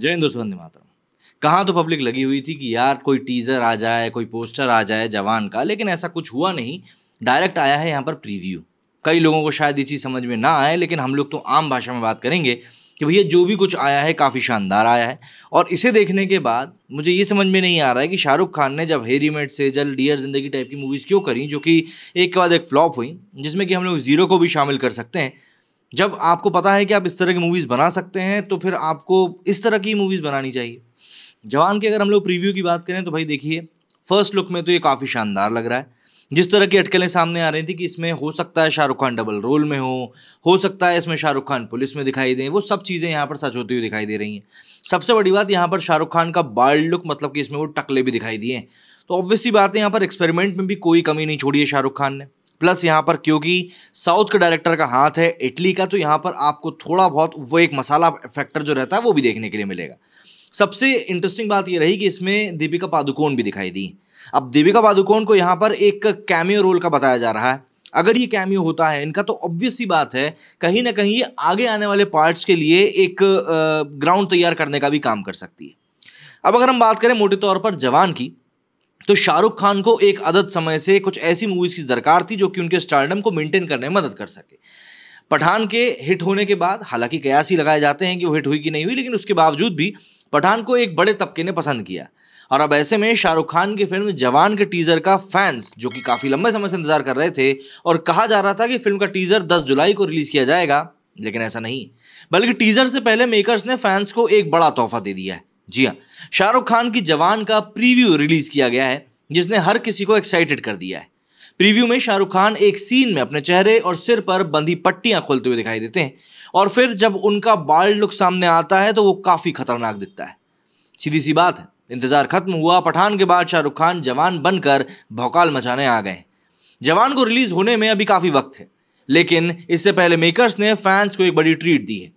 जय हिंद दोस्तों वंदे मातरम कहाँ तो पब्लिक लगी हुई थी कि यार कोई टीज़र आ जाए कोई पोस्टर आ जाए जवान का लेकिन ऐसा कुछ हुआ नहीं डायरेक्ट आया है यहाँ पर प्रीव्यू कई लोगों को शायद ये चीज़ समझ में ना आए लेकिन हम लोग तो आम भाषा में बात करेंगे कि भैया जो भी कुछ आया है काफ़ी शानदार आया है और इसे देखने के बाद मुझे ये समझ में नहीं आ रहा है कि शाहरुख खान ने जब हेरी मेट से जल डियर ज़िंदगी टाइप की मूवीज़ क्यों करी जो कि एक के बाद एक फ्लॉप हुई जिसमें कि हम लोग ज़ीरो को भी शामिल कर सकते हैं जब आपको पता है कि आप इस तरह की मूवीज़ बना सकते हैं तो फिर आपको इस तरह की मूवीज़ बनानी चाहिए जवान की अगर हम लोग प्रीव्यू की बात करें तो भाई देखिए फर्स्ट लुक में तो ये काफ़ी शानदार लग रहा है जिस तरह की अटकलें सामने आ रही थी कि इसमें हो सकता है शाहरुख खान डबल रोल में हो हो सकता है इसमें शाहरुख खान पुलिस में दिखाई दें वो सब चीज़ें यहाँ पर सच होती हुई दिखाई दे रही हैं सबसे बड़ी बात यहाँ पर शाहरुख खान का बाल्ड लुक मतलब कि इसमें वो टकले भी दिखाई दिए तो ऑब्वियसली बात है यहाँ पर एक्सपेरिमेंट में भी कोई कमी नहीं छोड़ी है शाहरुख खान ने प्लस यहाँ पर क्योंकि साउथ के डायरेक्टर का हाथ है इटली का तो यहाँ पर आपको थोड़ा बहुत वो एक मसाला फैक्टर जो रहता है वो भी देखने के लिए मिलेगा सबसे इंटरेस्टिंग बात ये रही कि इसमें दीपिका पादुकोण भी दिखाई दी अब दीपिका पादुकोण को यहाँ पर एक कैमियो रोल का बताया जा रहा है अगर ये कैमियो होता है इनका तो ऑब्वियस ही बात है कहीं ना कहीं ये आगे आने वाले पार्ट्स के लिए एक ग्राउंड तैयार करने का भी काम कर सकती है अब अगर हम बात करें मोटे तौर पर जवान की तो शाहरुख खान को एक अदद समय से कुछ ऐसी मूवीज़ की दरकार थी जो कि उनके स्टारडम को मेंटेन करने में मदद कर सके पठान के हिट होने के बाद हालांकि कयास ही लगाए जाते हैं कि वो हिट हुई कि नहीं हुई लेकिन उसके बावजूद भी पठान को एक बड़े तबके ने पसंद किया और अब ऐसे में शाहरुख खान की फिल्म जवान के टीजर का फैंस जो कि काफ़ी लंबे समय से इंतजार कर रहे थे और कहा जा रहा था कि फिल्म का टीजर 10 जुलाई को रिलीज़ किया जाएगा लेकिन ऐसा नहीं बल्कि टीजर से पहले मेकर्स ने फैंस को एक बड़ा तोहफा दे दिया है जी हाँ शाहरुख खान की जवान का प्रीव्यू रिलीज किया गया है जिसने हर किसी को एक्साइटेड कर दिया है प्रीव्यू में शाहरुख खान एक सीन में अपने चेहरे और सिर पर बंधी पट्टियां खोलते हुए दिखाई देते हैं और फिर जब उनका बाल्ड लुक सामने आता है तो वो काफ़ी खतरनाक दिखता है सीधी सी बात है इंतज़ार खत्म हुआ पठान के बाद शाहरुख खान जवान बनकर भौकाल मचाने आ गए जवान को रिलीज़ होने में अभी काफ़ी वक्त है लेकिन इससे पहले मेकर्स ने फैंस को एक बड़ी ट्रीट दी है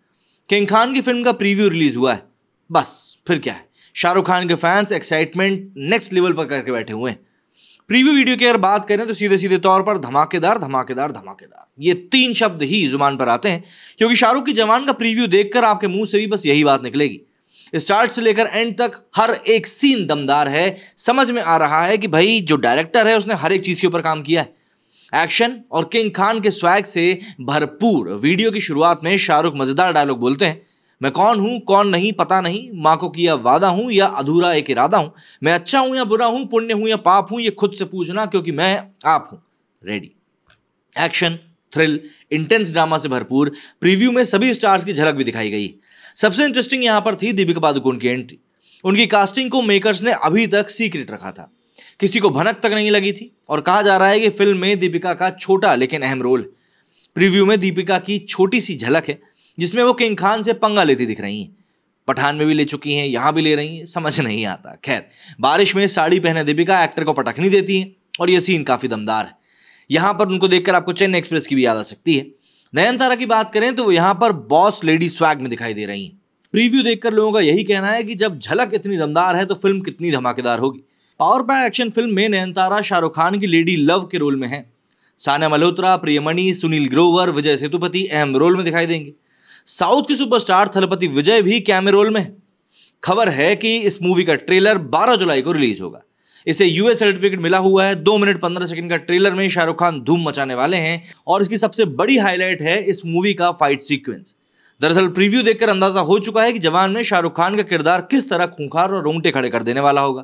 किंग खान की फिल्म का प्रीव्यू रिलीज़ हुआ है बस फिर क्या है शाहरुख खान के फैंस एक्साइटमेंट नेक्स्ट लेवल पर करके बैठे हुए हैं प्रीव्यू वीडियो की अगर बात करें तो सीधे सीधे तौर पर धमाकेदार धमाकेदार धमाकेदार ये तीन शब्द ही जुबान पर आते हैं क्योंकि शाहरुख की जवान का प्रीव्यू देखकर आपके मुंह से भी बस यही बात निकलेगी स्टार्ट से लेकर एंड तक हर एक सीन दमदार है समझ में आ रहा है कि भाई जो डायरेक्टर है उसने हर एक चीज़ के ऊपर काम किया है एक्शन और किंग खान के स्वैग से भरपूर वीडियो की शुरुआत में शाहरुख मज़ेदार डायलॉग बोलते हैं मैं कौन हूँ कौन नहीं पता नहीं माँ को किया वादा हूँ या अधूरा एक इरादा हूं मैं अच्छा हूं या बुरा हूँ पुण्य हूं या पाप हूँ ये खुद से पूछना क्योंकि मैं आप हूँ ready action thrill intense drama से भरपूर प्रीव्यू में सभी स्टार्स की झलक भी दिखाई गई सबसे इंटरेस्टिंग यहाँ पर थी दीपिका पादुकोण की एंट्री उनकी कास्टिंग को मेकर्स ने अभी तक सीक्रेट रखा था किसी को भनक तक नहीं लगी थी और कहा जा रहा है कि फिल्म में दीपिका का छोटा लेकिन अहम रोल प्रीव्यू में दीपिका की छोटी सी झलक है जिसमें वो किंग खान से पंगा लेती दिख रही हैं पठान में भी ले चुकी हैं यहाँ भी ले रही हैं समझ नहीं आता खैर बारिश में साड़ी पहने दीपिका एक्टर को नहीं देती हैं और ये सीन काफ़ी दमदार है यहाँ पर उनको देखकर आपको चेन्नई एक्सप्रेस की भी याद आ सकती है नयनतारा की बात करें तो वो यहाँ पर बॉस लेडी स्वैग में दिखाई दे रही हैं प्रीव्यू देखकर लोगों का यही कहना है कि जब झलक इतनी दमदार है तो फिल्म कितनी धमाकेदार होगी पावर पैक एक्शन फिल्म में नयनतारा शाहरुख खान की लेडी लव के रोल में है साना मल्होत्रा प्रियमणि सुनील ग्रोवर विजय सेतुपति अहम रोल में दिखाई देंगे साउथ की सुपरस्टार थलपति विजय भी कैमे रोल में है खबर है कि इस मूवी का ट्रेलर 12 जुलाई को रिलीज होगा इसे यूएस सर्टिफिकेट मिला हुआ है दो मिनट पंद्रह सेकंड का ट्रेलर में शाहरुख खान धूम मचाने वाले हैं और इसकी सबसे बड़ी हाईलाइट है इस मूवी का फाइट सीक्वेंस दरअसल प्रीव्यू देखकर अंदाजा हो चुका है कि जवान में शाहरुख खान का किरदार किस तरह खूंखार और रोंगटे खड़े कर देने वाला होगा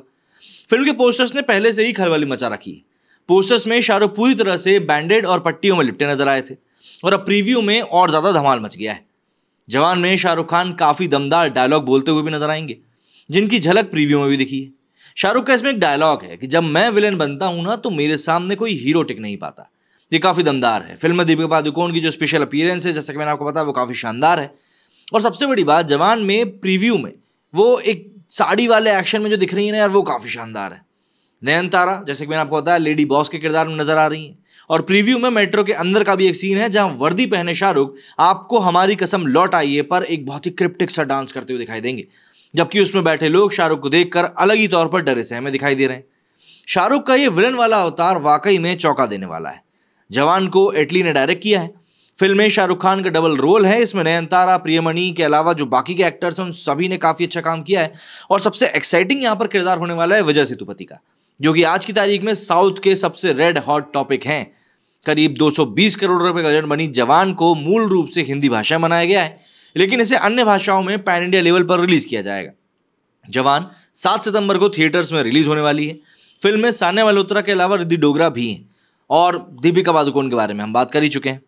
फिल्म के पोस्टर्स ने पहले से ही खलबली मचा रखी है पोस्टर्स में शाहरुख पूरी तरह से बैंडेड और पट्टियों में लिपटे नजर आए थे और अब प्रीव्यू में और ज्यादा धमाल मच गया है जवान में शाहरुख खान काफ़ी दमदार डायलॉग बोलते हुए भी नजर आएंगे जिनकी झलक प्रीव्यू में भी दिखी है शाहरुख का इसमें एक डायलॉग है कि जब मैं विलेन बनता हूँ ना तो मेरे सामने कोई हीरो टिक नहीं पाता ये काफ़ी दमदार है फिल्म में दीपिका पादुकोण की जो स्पेशल अपीयरेंस है जैसा कि मैंने आपको बताया वो काफ़ी शानदार है और सबसे बड़ी बात जवान में प्रीव्यू में वो एक साड़ी वाले एक्शन में जो दिख रही है ना यार वो काफ़ी शानदार है तारा जैसे कि मैंने आपको बताया लेडी बॉस के किरदार में नजर आ रही हैं और प्रीव्यू में मेट्रो के अंदर का भी एक सीन है जहां वर्दी पहने शाहरुख आपको हमारी कसम लौट आइए पर एक बहुत ही क्रिप्टिक सा डांस करते हुए दिखाई देंगे जबकि उसमें बैठे लोग शाहरुख को देखकर अलग ही तौर पर डरे से हमें दिखाई दे रहे हैं शाहरुख का ये विलन वाला अवतार वाकई में चौंका देने वाला है जवान को एटली ने डायरेक्ट किया है फिल्म में शाहरुख खान का डबल रोल है इसमें नयनतारा प्रियमणि के अलावा जो बाकी के एक्टर्स हैं उन सभी ने काफ़ी अच्छा काम किया है और सबसे एक्साइटिंग यहाँ पर किरदार होने वाला है विजय सेतुपति का जो कि आज की तारीख में साउथ के सबसे रेड हॉट टॉपिक हैं करीब 220 करोड़ रुपए का बनी जवान को मूल रूप से हिंदी भाषा मनाया गया है लेकिन इसे अन्य भाषाओं में पैन इंडिया लेवल पर रिलीज किया जाएगा जवान 7 सितंबर को थिएटर्स में रिलीज होने वाली है फिल्म में सान्या मल्होत्रा के अलावा रिद्धि डोगरा भी हैं और दीपिका पादुकोण के बारे में हम बात कर ही चुके हैं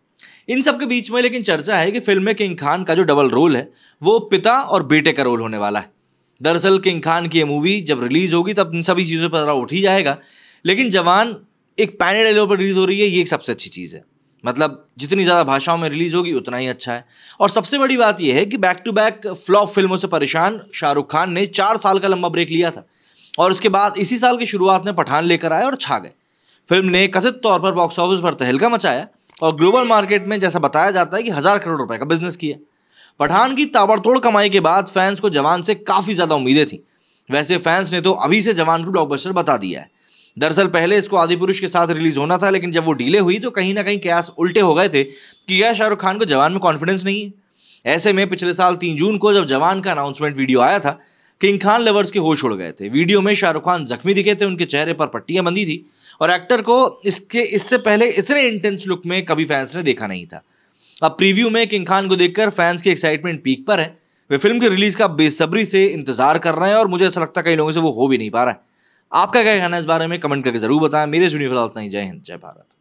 इन सब के बीच में लेकिन चर्चा है कि फिल्म में किंग खान का जो डबल रोल है वो पिता और बेटे का रोल होने वाला है दरअसल किंग खान की ये मूवी जब रिलीज़ होगी तब इन सभी चीज़ों पर उठ ही जाएगा लेकिन जवान एक पैनल लेवल पर रिलीज़ हो रही है ये एक सबसे अच्छी चीज़ है मतलब जितनी ज़्यादा भाषाओं में रिलीज़ होगी उतना ही अच्छा है और सबसे बड़ी बात यह है कि बैक टू बैक फ्लॉप फिल्मों से परेशान शाहरुख खान ने चार साल का लंबा ब्रेक लिया था और उसके बाद इसी साल की शुरुआत में पठान लेकर आए और छा गए फिल्म ने कथित तौर पर बॉक्स ऑफिस पर तहलका मचाया और ग्लोबल मार्केट में जैसा बताया जाता है कि हज़ार करोड़ रुपए का बिजनेस किया पठान की ताबड़तोड़ कमाई के बाद फैंस को जवान से काफ़ी ज़्यादा उम्मीदें थीं वैसे फैंस ने तो अभी से जवान को ब्लॉकबस्टर बता दिया है दरअसल पहले इसको आदि पुरुष के साथ रिलीज होना था लेकिन जब वो डीले हुई तो कहीं ना कहीं कयास उल्टे हो गए थे कि यह शाहरुख खान को जवान में कॉन्फिडेंस नहीं है ऐसे में पिछले साल तीन जून को जब जवान का अनाउंसमेंट वीडियो आया था किंग खान लवर्स के होश उड़ गए थे वीडियो में शाहरुख खान जख्मी दिखे थे उनके चेहरे पर पट्टियां बंधी थी और एक्टर को इसके इससे पहले इतने इंटेंस लुक में कभी फैंस ने देखा नहीं था अब प्रीव्यू में किंग खान को देखकर फैंस की एक्साइटमेंट पीक पर है वे फिल्म की रिलीज का बेसब्री से इंतजार कर रहे हैं और मुझे ऐसा लगता है कई लोगों से वो हो भी नहीं पा रहा है आपका क्या कहना है इस बारे में कमेंट करके जरूर बताएं मेरे इस फिलहाल नहीं जय हिंद जय भारत